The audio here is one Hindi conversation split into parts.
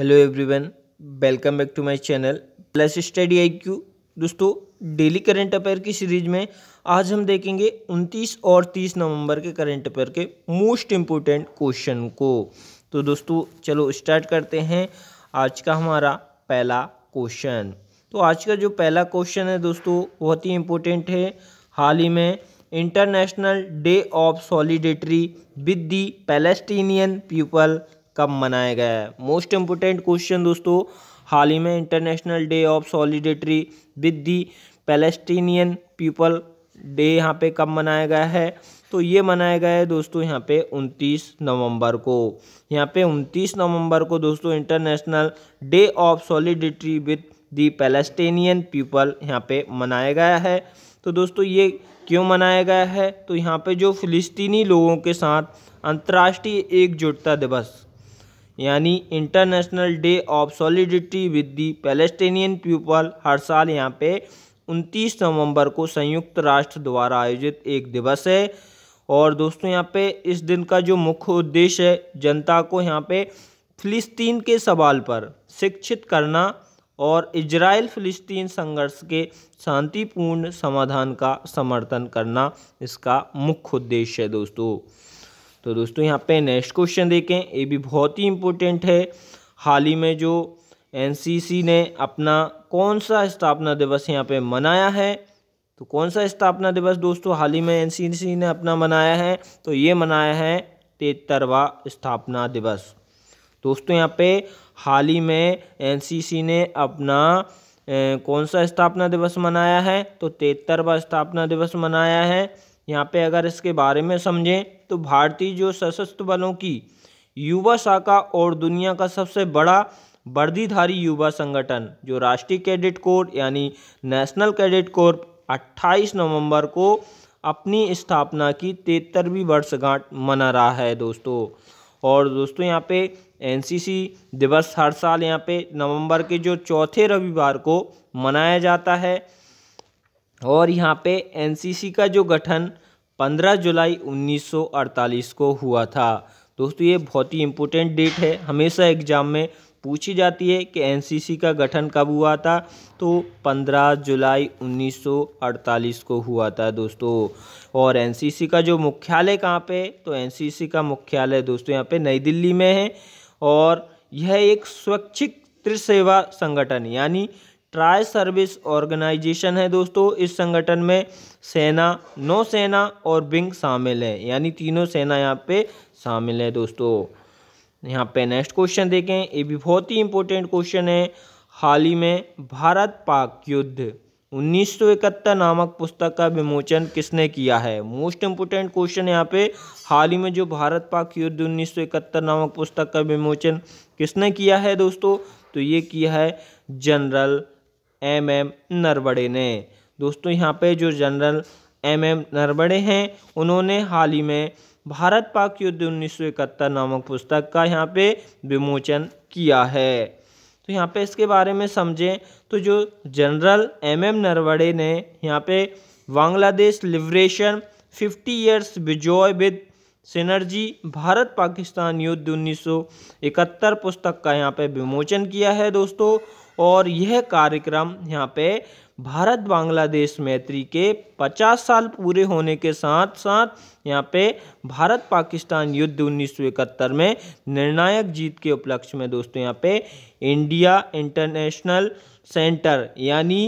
hello everyone welcome back to my channel plus study Q दोस्तों डेली करंट अफेयर की सीरीज में आज हम देखेंगे 29 और 30 नवंबर के करंट अफेयर के मोस्ट इम्पोर्टेंट क्वेश्चन को तो दोस्तों चलो स्टार्ट करते हैं आज का हमारा पहला क्वेश्चन तो आज का जो पहला क्वेश्चन है दोस्तों बहुत ही इम्पोर्टेंट है हाल ही में international day of solidarity with the Palestinian people कब मनाया गया है मोस्ट इम्पोर्टेंट क्वेश्चन दोस्तों हाल ही में international day of solidarity with the Palestinian people day यहाँ पे कब मनाया गया है तो ये मनाया गया है दोस्तों यहाँ पे 29 नवंबर को यहाँ पे 29 नवंबर को दोस्तों international day of solidarity with the Palestinian people यहाँ पे मनाया गया है तो दोस्तों ये क्यों मनाया गया है तो यहाँ पे जो फिलिस्तीनी लोगों के साथ अंतर्राष्ट्रीय एकजुटता दिवस यानी international day of solidarity with the Palestinian people हर साल यहाँ पे उनतीस नवंबर को संयुक्त राष्ट्र द्वारा आयोजित एक दिवस है और दोस्तों यहाँ पे इस दिन का जो मुख्य उद्देश्य है जनता को यहाँ पे फिलिस्तीन के सवाल पर शिक्षित करना और इजराइल फिलिस्तीन संघर्ष के शांतिपूर्ण समाधान का समर्थन करना इसका मुख्य उद्देश्य है दोस्तों तो दोस्तों यहाँ पे नेक्स्ट क्वेश्चन देखें ये भी बहुत ही इम्पोर्टेंट है हाल ही में जो एनसीसी ने अपना कौन सा स्थापना दिवस यहाँ पे मनाया है तो कौन सा स्थापना दिवस दोस्तों हाल ही में एनसीसी ने अपना मनाया है तो ये मनाया है तेतरवा स्थापना दिवस दोस्तों यहाँ पे हाल ही में एनसीसी ने अपना ए, कौन सा स्थापना दिवस मनाया है तो तेतरवा स्थापना दिवस मनाया है यहाँ पे अगर इसके बारे में समझें तो भारतीय जो सशस्त्र बलों की युवा शाखा और दुनिया का सबसे बड़ा वर्दीधारी युवा संगठन जो राष्ट्रीय कैडेट कोर यानी नेशनल कैडेट कोर 28 नवंबर को अपनी स्थापना की तिहत्तरवीं वर्षगांठ मना रहा है दोस्तों और दोस्तों यहाँ पे एनसीसी दिवस हर साल यहाँ पे नवंबर के जो चौथे रविवार को मनाया जाता है और यहाँ पे एनसीसी का जो गठन 15 जुलाई 1948 को हुआ था दोस्तों ये बहुत ही इम्पोर्टेंट डेट है हमेशा एग्जाम में पूछी जाती है कि एनसीसी का गठन कब हुआ था तो 15 जुलाई 1948 को हुआ था दोस्तों और एनसीसी का जो मुख्यालय कहाँ पे तो एनसीसी का मुख्यालय दोस्तों यहाँ पे नई दिल्ली में है और यह एक स्वैच्छिक त्रिसेवा संगठन यानी ट्राई सर्विस ऑर्गेनाइजेशन है दोस्तों इस संगठन में सेना नौसेना और विंग शामिल है यानी तीनों सेना यहाँ पे शामिल है दोस्तों यहाँ पे नेक्स्ट क्वेश्चन देखें ये भी बहुत ही इंपॉर्टेंट क्वेश्चन है हाल ही में भारत पाक युद्ध 1971 नामक पुस्तक का विमोचन किसने किया है मोस्ट इम्पोर्टेंट क्वेश्चन यहाँ पे हाल ही में जो भारत पाक युद्ध 1971 नामक पुस्तक का विमोचन किसने किया है दोस्तों तो ये किया है जनरल एम एम नरवड़े ने दोस्तों यहाँ पे जो जनरल एम एम नरवड़े हैं उन्होंने हाल ही में भारत पाक युद्ध इकहत्तर नामक पुस्तक का यहाँ पे विमोचन किया है तो यहाँ पे इसके बारे में समझें तो जो जनरल एम एम नरवड़े ने यहाँ पे Bangladesh liberation 50 years Bijoy with synergy Bharat Pakistan युद्ध 1971 पुस्तक का यहाँ पे विमोचन किया है दोस्तों और यह कार्यक्रम यहाँ पे भारत बांग्लादेश मैत्री के 50 साल पूरे होने के साथ साथ यहाँ पे भारत पाकिस्तान युद्ध उन्नीस में निर्णायक जीत के उपलक्ष्य में दोस्तों यहाँ पे इंडिया इंटरनेशनल सेंटर यानी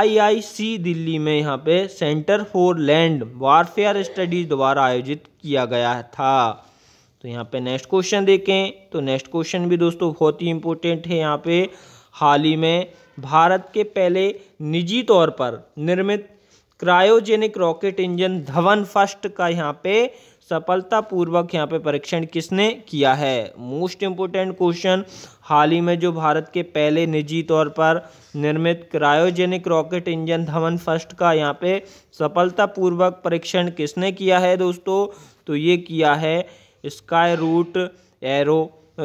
आईआईसी दिल्ली में यहाँ पे centre for land warfare studies द्वारा आयोजित किया गया था तो यहाँ पे नेक्स्ट क्वेश्चन देखें तो नेक्स्ट क्वेश्चन भी दोस्तों बहुत ही इंपॉर्टेंट है यहाँ पे हाल ही में भारत के पहले निजी तौर पर निर्मित cryogenic rocket engine Dhawan first का यहाँ पे सफलतापूर्वक यहाँ पे परीक्षण किसने किया है मोस्ट इम्पोर्टेंट क्वेश्चन हाल ही में जो भारत के पहले निजी तौर पर निर्मित cryogenic rocket engine Dhawan first का यहाँ पे सफलतापूर्वक परीक्षण किसने किया है दोस्तों तो ये किया है स्काई रूट एरो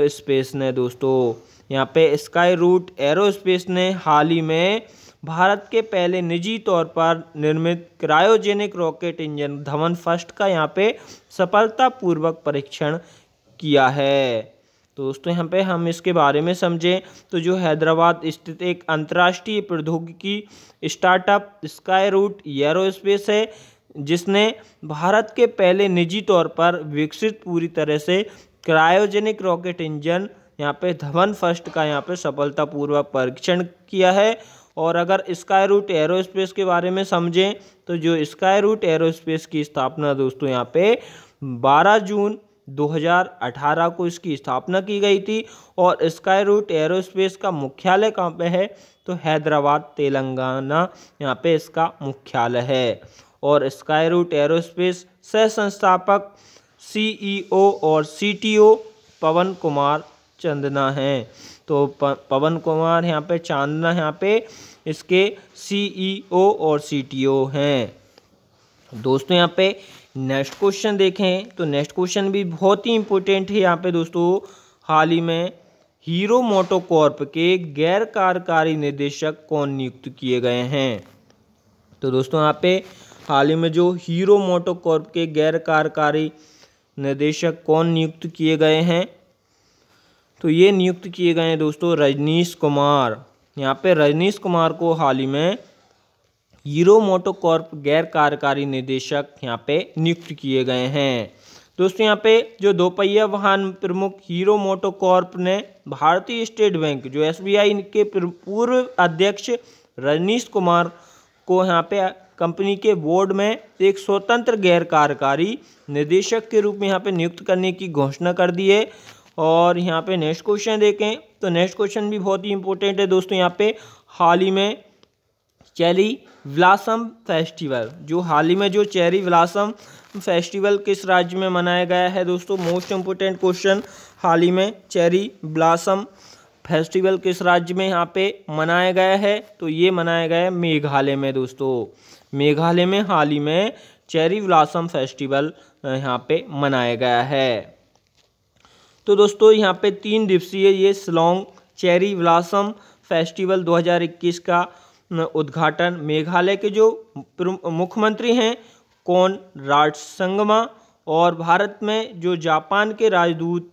स्पेस ने दोस्तों यहाँ पे स्काई रूट एरोस्पेस ने हाल ही में भारत के पहले निजी तौर पर निर्मित cryogenic rocket engine Dhawan first का यहाँ पे सफलतापूर्वक परीक्षण किया है तो दोस्तों यहाँ पे हम इसके बारे में समझें तो जो हैदराबाद स्थित एक अंतर्राष्ट्रीय प्रौद्योगिकी स्टार्टअप स्काई रूट एरोस्पेस है जिसने भारत के पहले निजी तौर पर विकसित पूरी तरह से क्रायोजेनिक रॉकेट इंजन यहाँ पे धवन फर्स्ट का यहाँ पे सफलतापूर्वक परीक्षण किया है और अगर स्काई रूट एरोस्पेस के बारे में समझें तो जो स्काई रूट एरोस्पेस की स्थापना दोस्तों यहाँ पे 12 जून 2018 को इसकी स्थापना की गई थी और स्काई रूट एरोस्पेस का मुख्यालय कहाँ पे है तो हैदराबाद तेलंगाना यहाँ पे इसका मुख्यालय है और स्काई रूट एरोस्पेस सह संस्थापक सी और सी पवन कुमार चंदना है तो पवन कुमार यहाँ पे चांदना यहाँ पे इसके सीईओ e और सीटीओ हैं दोस्तों यहाँ पे नेक्स्ट क्वेश्चन देखें तो नेक्स्ट क्वेश्चन भी बहुत ही इम्पोर्टेंट है यहाँ पे दोस्तों हाल ही में हीरो मोटोकॉर्प के गैर कार्यकारी निदेशक कौन नियुक्त किए गए हैं तो दोस्तों यहाँ पे हाल ही में जो हीरो मोटोकॉर्प के गैर कार्यकारी निदेशक कौन नियुक्त किए गए हैं तो ये नियुक्त किए गए हैं दोस्तों रजनीश कुमार यहाँ पे रजनीश कुमार को हाल ही में हीरो मोटो कॉर्प गैर कार्यकारी निदेशक यहाँ पे नियुक्त किए गए हैं दोस्तों यहाँ पे जो दोपहिया वाहन प्रमुख हीरो मोटो कॉर्प ने भारतीय स्टेट बैंक जो एसबीआई के पूर्व अध्यक्ष रजनीश कुमार को यहाँ पे कंपनी के बोर्ड में एक स्वतंत्र गैर कार्यकारी निदेशक के रूप में यहाँ पे नियुक्त करने की घोषणा कर दी है और यहाँ पे नेक्स्ट क्वेश्चन देखें तो नेक्स्ट क्वेश्चन भी बहुत ही इंपॉर्टेंट है दोस्तों यहाँ पे हाल ही में चेरी ब्लासम फेस्टिवल जो हाल ही में जो चेरी ब्लासम फेस्टिवल किस राज्य में मनाया गया है दोस्तों मोस्ट इम्पोर्टेंट क्वेश्चन हाल ही में चेरी ब्लासम फेस्टिवल किस राज्य में यहाँ पे मनाया गया है तो ये मनाया गया है मेघालय में दोस्तों मेघालय में हाल ही में चेरी ब्लासम फेस्टिवल यहाँ पे मनाया गया है तो दोस्तों यहाँ पे तीन दिवसीय ये सिलोंग चेरी ब्लासम फेस्टिवल 2021 का उद्घाटन मेघालय के जो मुख्यमंत्री हैं कौन राट संगमा और भारत में जो जापान के राजदूत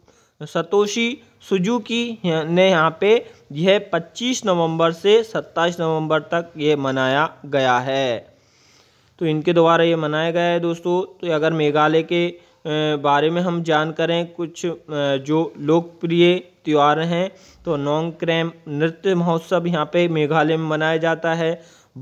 सतोशी सुजुकी ने यहाँ पे यह 25 नवंबर से 27 नवंबर तक ये मनाया गया है तो इनके द्वारा ये मनाया गया है दोस्तों तो अगर मेघालय के बारे में हम जान करें कुछ जो लोकप्रिय त्यौहार हैं तो नोंग क्रैम नृत्य महोत्सव यहाँ पे मेघालय में मनाया जाता है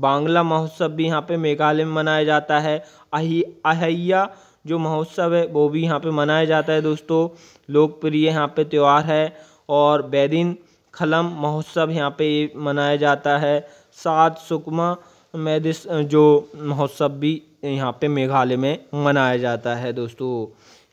बांग्ला महोत्सव भी यहाँ पे मेघालय में मनाया जाता है अहि अहैया जो महोत्सव है वो भी यहाँ पे मनाया जाता है दोस्तों लोकप्रिय यहाँ पे त्यौहार है और बैदिन खलम महोत्सव यहाँ पे मनाया जाता है सात सुकमा मैदिस जो महोत्सव भी यहाँ पे मेघालय में मनाया जाता है दोस्तों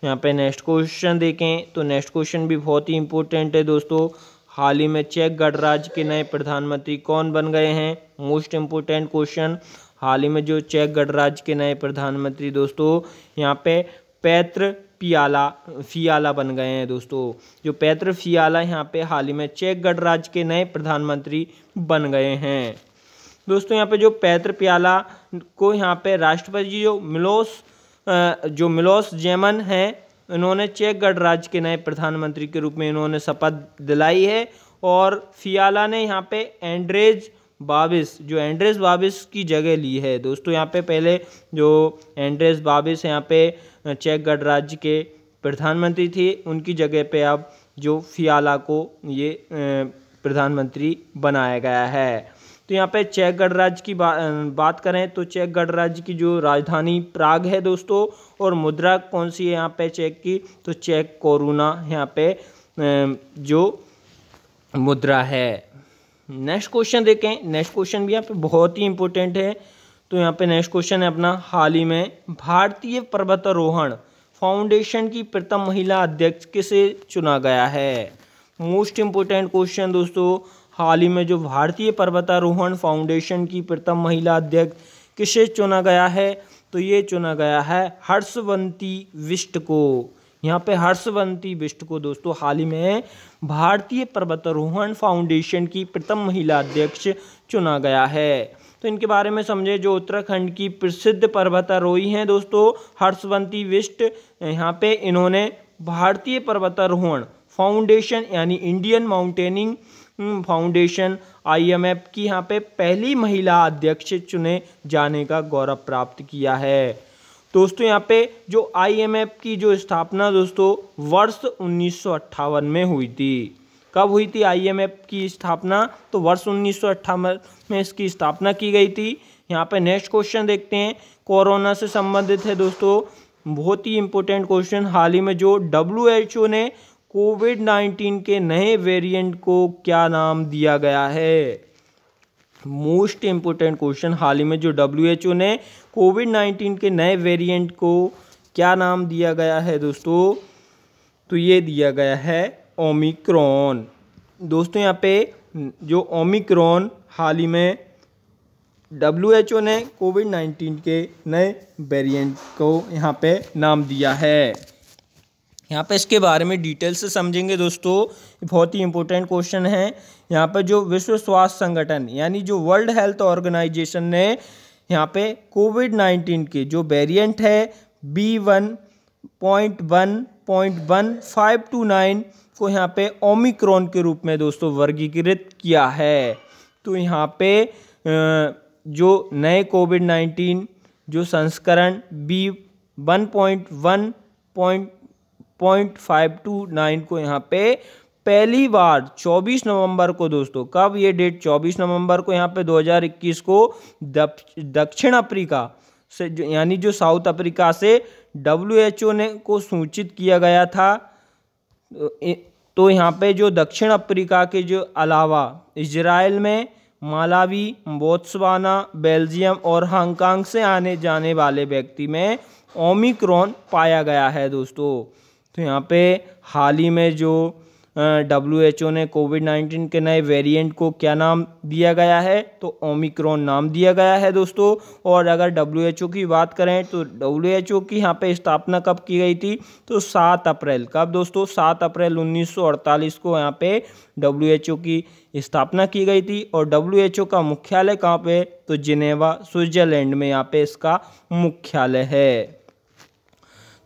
यहाँ पे नेक्स्ट क्वेश्चन देखें तो नेक्स्ट क्वेश्चन भी बहुत ही इम्पोर्टेंट है दोस्तों हाल ही में चेक गणराज्य के नए प्रधानमंत्री कौन बन गए हैं मोस्ट इम्पोर्टेंट क्वेश्चन हाल ही में जो चेक गणराज्य के नए प्रधानमंत्री दोस्तों यहाँ पे पैत्र पियाला फियाला बन गए हैं दोस्तों जो पैत्र फियाला यहाँ पे हाल ही में चेक गणराज्य के नए प्रधानमंत्री बन गए हैं दोस्तों यहाँ पे जो पैत्र प्याला को यहाँ पे राष्ट्रपति जी जो मिलोस जो मिलोस जेमन हैं इन्होंने चेक गणराज्य के नए प्रधानमंत्री के रूप में इन्होंने शपथ दिलाई है और फियाला ने यहाँ पे एंड्रेज बाबिस जो एंड्रेज बाबिस की जगह ली है दोस्तों यहाँ पे पहले जो एंड्रेज बाबिस यहाँ पे चेक गणराज्य के प्रधानमंत्री थे उनकी जगह पे अब जो फियाला को ये प्रधानमंत्री बनाया गया है तो यहाँ पे चेक गणराज्य की बा, बात करें तो चेक गणराज्य की जो राजधानी प्राग है दोस्तों और मुद्रा कौन सी है यहाँ पे चेक की तो चेक कोरोना यहाँ पे जो मुद्रा है नेक्स्ट क्वेश्चन देखें नेक्स्ट क्वेश्चन भी यहाँ पे बहुत ही इंपॉर्टेंट है तो यहाँ पे नेक्स्ट क्वेश्चन है अपना हाल ही में भारतीय पर्वतारोहण फाउंडेशन की प्रथम महिला अध्यक्ष किसे चुना गया है मोस्ट इंपोर्टेंट क्वेश्चन दोस्तों हाल ही में जो भारतीय पर्वतारोहण फाउंडेशन की प्रथम महिला अध्यक्ष किसे चुना गया है तो ये चुना गया है हर्षवंती विष्ट को यहाँ पे हर्षवंती विष्ट को दोस्तों हाल ही में भारतीय पर्वतारोहण फाउंडेशन की प्रथम महिला अध्यक्ष चुना गया है तो इनके बारे में समझे जो उत्तराखंड की प्रसिद्ध पर्वतारोही हैं दोस्तों हर्षवंती विष्ट यहाँ पे इन्होंने भारतीय पर्वतारोहण फाउंडेशन यानी Indian mountaineering foundation hmm, IMF की यहाँ पे पहली महिला अध्यक्ष चुने जाने का गौरव प्राप्त किया है दोस्तों यहाँ पे जो आईएमएफ की जो स्थापना दोस्तों वर्ष उन्नीस में हुई थी कब हुई थी आईएमएफ की स्थापना तो वर्ष उन्नीस में इसकी स्थापना की गई थी यहाँ पे नेक्स्ट क्वेश्चन देखते हैं कोरोना से संबंधित है दोस्तों बहुत ही इंपॉर्टेंट क्वेश्चन हाल ही में जो डब्ल्यू ने कोविड नाइन्टीन के नए वेरिएंट को क्या नाम दिया गया है मोस्ट इम्पोर्टेंट क्वेश्चन हाल ही में जो डब्ल्यू एच ओ ने कोविड नाइन्टीन के नए वेरिएंट को क्या नाम दिया गया है दोस्तों तो ये दिया गया है ओमिक्रॉन दोस्तों यहाँ पे जो ओमिक्रॉन हाल ही में डब्ल्यू एच ओ ने कोविड नाइन्टीन के नए वेरिएंट को यहाँ पे नाम दिया है यहाँ पे इसके बारे में डिटेल से समझेंगे दोस्तों बहुत ही इंपॉर्टेंट क्वेश्चन है यहाँ पर जो विश्व स्वास्थ्य संगठन यानी जो वर्ल्ड हेल्थ ऑर्गेनाइजेशन ने यहाँ पे कोविड नाइन्टीन के जो वेरिएंट है B one point one point one five two nine को यहाँ पे ओमिक्रॉन के रूप में दोस्तों वर्गीकृत किया है तो यहाँ पे जो नए कोविड नाइन्टीन जो संस्करण B one point one point point को यहाँ पे पहली बार 24 नवंबर को दोस्तों कब ये डेट 24 नवंबर को यहाँ पे 2021 को दक्षिण अफ्रीका से यानी जो साउथ अफ्रीका से डब्ल्यू ने को सूचित किया गया था तो यहाँ पे जो दक्षिण अफ्रीका के जो अलावा इजराइल में मालावी बोत्सवाना बेल्जियम और हांगकांग से आने जाने वाले व्यक्ति में ओमिक्रॉन पाया गया है दोस्तों तो यहाँ पे हाल ही में जो डब्ल्यू एच ओ ने कोविड नाइन्टीन के नए वेरिएंट को क्या नाम दिया गया है तो ओमिक्रॉन नाम दिया गया है दोस्तों और अगर डब्ल्यू एच ओ की बात करें तो डब्ल्यू एच ओ की यहाँ पे स्थापना कब की गई थी तो सात अप्रैल कब दोस्तों सात अप्रैल उन्नीस सौ अड़तालीस को यहाँ पे डब्ल्यू एच ओ की स्थापना की गई थी और डब्ल्यू एच ओ का मुख्यालय कहाँ पे तो जिनेवा स्विट्जरलैंड में यहाँ पे इसका मुख्यालय है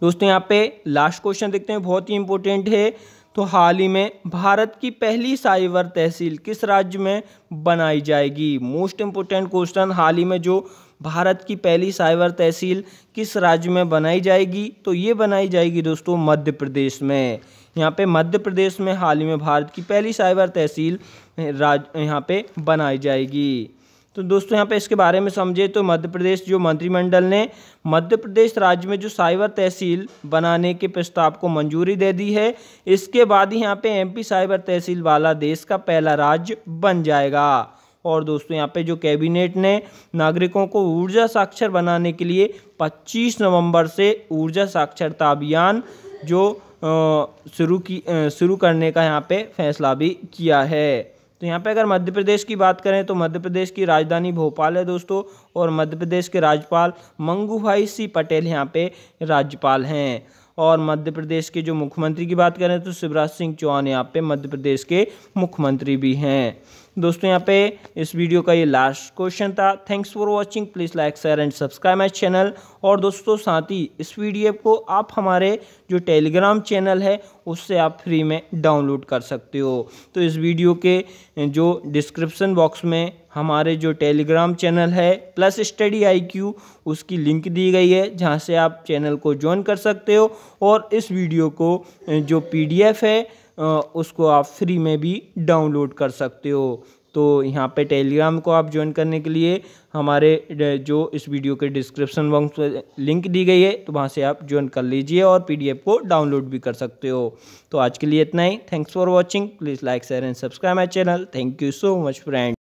दोस्तों यहाँ पे लास्ट क्वेश्चन देखते हैं बहुत ही इंपॉर्टेंट है तो हाल ही में भारत की पहली साइबर तहसील किस राज्य में बनाई जाएगी मोस्ट इम्पोर्टेंट क्वेश्चन हाल ही में जो भारत की पहली साइबर तहसील किस राज्य में बनाई जाएगी तो ये बनाई जाएगी दोस्तों मध्य प्रदेश में यहाँ पे मध्य प्रदेश में हाल ही में भारत की पहली साइबर तहसील राज यहाँ पे बनाई जाएगी तो दोस्तों यहाँ पे इसके बारे में समझे तो मध्य प्रदेश जो मंत्रिमंडल ने मध्य प्रदेश राज्य में जो साइबर तहसील बनाने के प्रस्ताव को मंजूरी दे दी है इसके बाद ही यहाँ पे एमपी साइबर तहसील वाला देश का पहला राज्य बन जाएगा और दोस्तों यहाँ पे जो कैबिनेट ने नागरिकों को ऊर्जा साक्षर बनाने के लिए पच्चीस नवम्बर से ऊर्जा साक्षरता अभियान जो शुरू की शुरू करने का यहाँ पर फैसला भी किया है तो यहाँ पे अगर मध्य प्रदेश की बात करें तो मध्य प्रदेश की राजधानी भोपाल है दोस्तों और मध्य प्रदेश के राज्यपाल मंगू भाई सिंह पटेल यहाँ पे राज्यपाल हैं और मध्य प्रदेश के जो मुख्यमंत्री की बात करें तो शिवराज सिंह चौहान यहाँ पे मध्य प्रदेश के मुख्यमंत्री भी हैं दोस्तों यहाँ पे इस वीडियो का ये लास्ट क्वेश्चन था thanks for watching please like share and subscribe my channel और दोस्तों साथ ही इस वीडियो को आप हमारे जो टेलीग्राम चैनल है उससे आप फ्री में डाउनलोड कर सकते हो तो इस वीडियो के जो डिस्क्रिप्सन बॉक्स में हमारे जो टेलीग्राम चैनल है प्लस स्टडी आईक्यू उसकी लिंक दी गई है जहाँ से आप चैनल को ज्वाइन कर सकते हो और इस वीडियो को जो पीडीएफ है उसको आप फ्री में भी डाउनलोड कर सकते हो तो यहाँ पे टेलीग्राम को आप ज्वाइन करने के लिए हमारे जो इस वीडियो के डिस्क्रिप्शन बॉक्स में लिंक दी गई है तो वहाँ से आप ज्वाइन कर लीजिए और पीडीएफ को डाउनलोड भी कर सकते हो तो आज के लिए इतना ही thanks for watching please like share and subscribe my channel thank you so much friend